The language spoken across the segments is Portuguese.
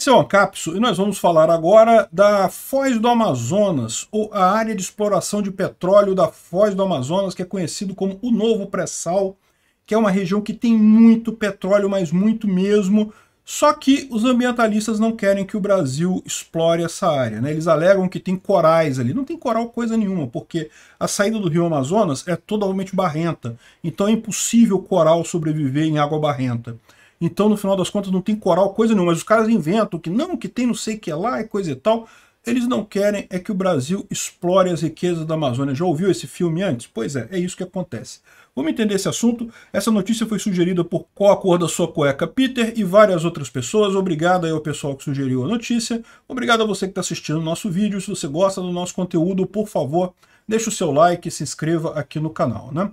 Esse é o Ancapso e nós vamos falar agora da Foz do Amazonas, ou a área de exploração de petróleo da Foz do Amazonas, que é conhecido como o Novo Pré-Sal, que é uma região que tem muito petróleo, mas muito mesmo, só que os ambientalistas não querem que o Brasil explore essa área. Né? Eles alegam que tem corais ali. Não tem coral coisa nenhuma, porque a saída do rio Amazonas é totalmente barrenta, então é impossível o coral sobreviver em água barrenta. Então, no final das contas, não tem coral coisa nenhuma. Mas os caras inventam que não, que tem não sei o que lá, é coisa e tal. Eles não querem é que o Brasil explore as riquezas da Amazônia. Já ouviu esse filme antes? Pois é, é isso que acontece. Vamos entender esse assunto. Essa notícia foi sugerida por Qual a Cor da Sua Cueca Peter e várias outras pessoas. Obrigado aí ao pessoal que sugeriu a notícia. Obrigado a você que está assistindo o nosso vídeo. Se você gosta do nosso conteúdo, por favor, deixe o seu like e se inscreva aqui no canal. Né?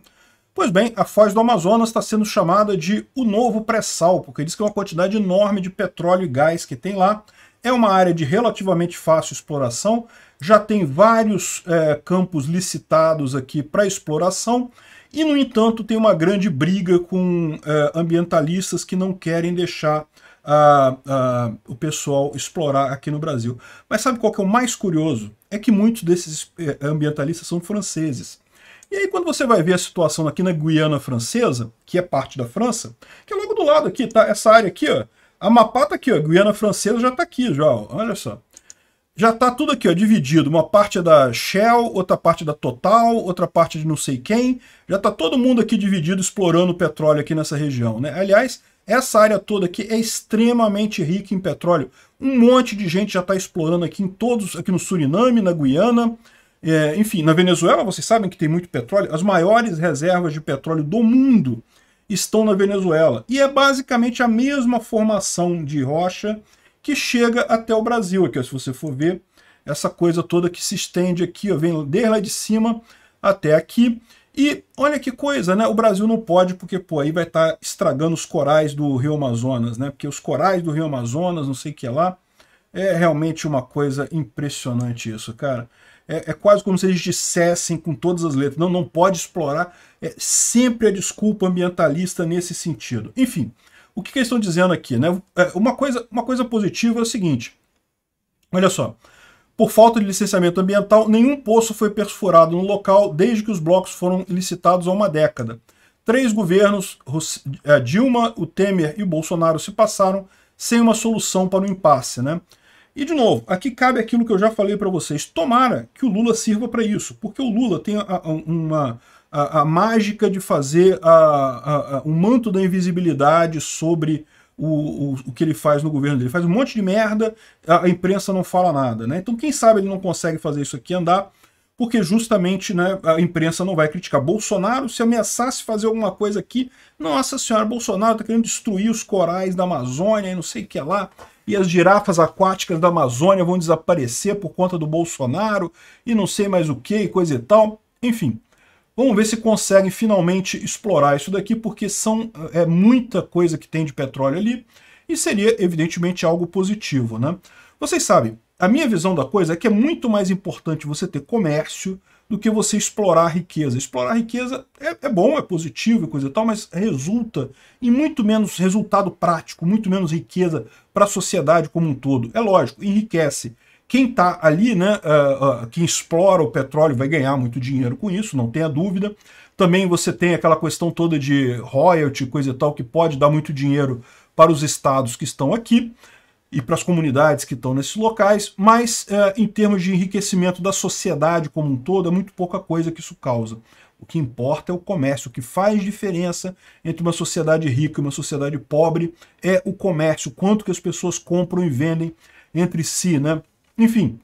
Pois bem, a foz do Amazonas está sendo chamada de o novo pré-sal, porque diz que é uma quantidade enorme de petróleo e gás que tem lá. É uma área de relativamente fácil exploração, já tem vários é, campos licitados aqui para exploração, e, no entanto, tem uma grande briga com é, ambientalistas que não querem deixar a, a, o pessoal explorar aqui no Brasil. Mas sabe qual que é o mais curioso? É que muitos desses é, ambientalistas são franceses. E aí quando você vai ver a situação aqui na Guiana Francesa, que é parte da França, que é logo do lado aqui, tá? Essa área aqui, ó. Amapá tá aqui, ó. Guiana Francesa já tá aqui, já, ó. Olha só. Já tá tudo aqui, ó, dividido. Uma parte é da Shell, outra parte é da Total, outra parte é de não sei quem. Já tá todo mundo aqui dividido, explorando petróleo aqui nessa região, né? Aliás, essa área toda aqui é extremamente rica em petróleo. Um monte de gente já está explorando aqui em todos, aqui no Suriname, na Guiana, é, enfim, na Venezuela, vocês sabem que tem muito petróleo. As maiores reservas de petróleo do mundo estão na Venezuela. E é basicamente a mesma formação de rocha que chega até o Brasil. Aqui, se você for ver, essa coisa toda que se estende aqui, ó, vem desde lá de cima até aqui. E olha que coisa, né? O Brasil não pode, porque pô, aí vai estar tá estragando os corais do Rio Amazonas, né? Porque os corais do Rio Amazonas, não sei o que lá, é realmente uma coisa impressionante isso, cara. É, é, quase como se eles dissessem com todas as letras, não, não pode explorar, é sempre a desculpa ambientalista nesse sentido. Enfim, o que, que eles estão dizendo aqui? Né? É, uma, coisa, uma coisa positiva é o seguinte, olha só, por falta de licenciamento ambiental, nenhum poço foi perfurado no local desde que os blocos foram licitados há uma década. Três governos, eh, Dilma, o Temer e o Bolsonaro, se passaram sem uma solução para o impasse. Né? E de novo, aqui cabe aquilo que eu já falei para vocês. Tomara que o Lula sirva para isso, porque o Lula tem a, a, uma a, a, mágica de fazer a, um manto da invisibilidade sobre o, o, o, que ele faz no governo dele. Ele faz um monte de merda, a, imprensa não fala nada, né? Então quem sabe ele não consegue fazer isso aqui andar, porque justamente né, a imprensa não vai criticar. Bolsonaro, se ameaçasse fazer alguma coisa aqui, nossa senhora, Bolsonaro está querendo destruir os corais da Amazônia e não sei o que lá e as girafas aquáticas da Amazônia vão desaparecer por conta do Bolsonaro e não sei mais o que e coisa e tal. Enfim, vamos ver se conseguem finalmente explorar isso daqui, porque são, é muita coisa que tem de petróleo ali e seria, evidentemente, algo positivo. Né? Vocês sabem, a minha visão da coisa é que é muito mais importante você ter comércio, do que você explorar a riqueza. Explorar a riqueza é, é bom, é positivo e coisa e tal, mas resulta em muito menos resultado prático, muito menos riqueza para a sociedade como um todo. É lógico, enriquece. Quem está ali, né, uh, uh, quem explora o petróleo vai ganhar muito dinheiro com isso, não tenha dúvida. Também você tem aquela questão toda de royalty, coisa e tal, que pode dar muito dinheiro para os estados que estão aqui e para as comunidades que estão nesses locais, mas é, em termos de enriquecimento da sociedade como um todo, é muito pouca coisa que isso causa. O que importa é o comércio. O que faz diferença entre uma sociedade rica e uma sociedade pobre é o comércio, quanto que as pessoas compram e vendem entre si, né? Enfim,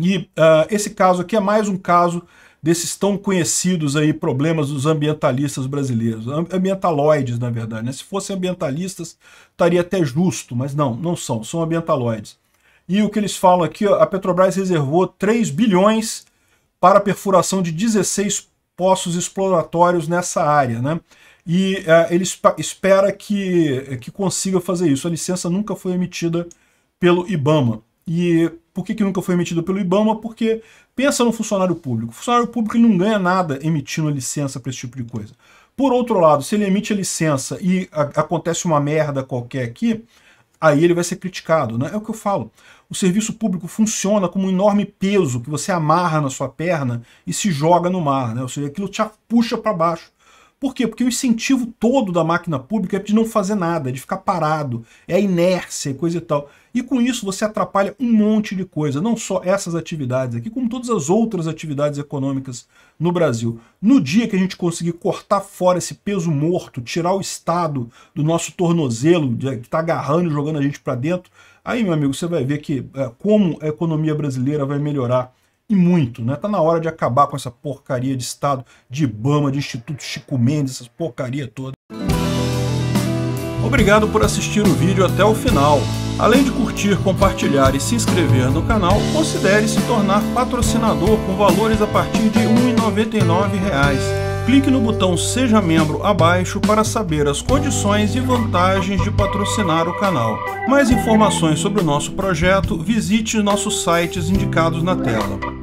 e uh, esse caso aqui é mais um caso desses tão conhecidos aí problemas dos ambientalistas brasileiros, ambientaloides, na verdade. Né? Se fossem ambientalistas, estaria até justo, mas não, não são, são ambientaloides. E o que eles falam aqui, ó, a Petrobras reservou 3 bilhões para a perfuração de 16 poços exploratórios nessa área, né? E uh, ele espera que, que consiga fazer isso. A licença nunca foi emitida pelo IBAMA. E por que, que nunca foi emitido pelo IBAMA? Porque pensa no funcionário público. O funcionário público não ganha nada emitindo licença para esse tipo de coisa. Por outro lado, se ele emite a licença e a, acontece uma merda qualquer aqui, aí ele vai ser criticado. Né? É o que eu falo. O serviço público funciona como um enorme peso que você amarra na sua perna e se joga no mar. Né? Ou seja, aquilo te puxa para baixo. Por quê? Porque o incentivo todo da máquina pública é de não fazer nada, de ficar parado, é inércia, coisa e tal. E com isso você atrapalha um monte de coisa, não só essas atividades aqui, como todas as outras atividades econômicas no Brasil. No dia que a gente conseguir cortar fora esse peso morto, tirar o Estado do nosso tornozelo, que está agarrando e jogando a gente para dentro, aí, meu amigo, você vai ver que é, como a economia brasileira vai melhorar e muito, né? Tá na hora de acabar com essa porcaria de Estado, de Ibama, de Instituto Chico Mendes, essas porcaria toda. Obrigado por assistir o vídeo até o final. Além de curtir, compartilhar e se inscrever no canal, considere se tornar patrocinador com valores a partir de R$ 1,99 clique no botão Seja Membro abaixo para saber as condições e vantagens de patrocinar o canal. Mais informações sobre o nosso projeto, visite nossos sites indicados na tela.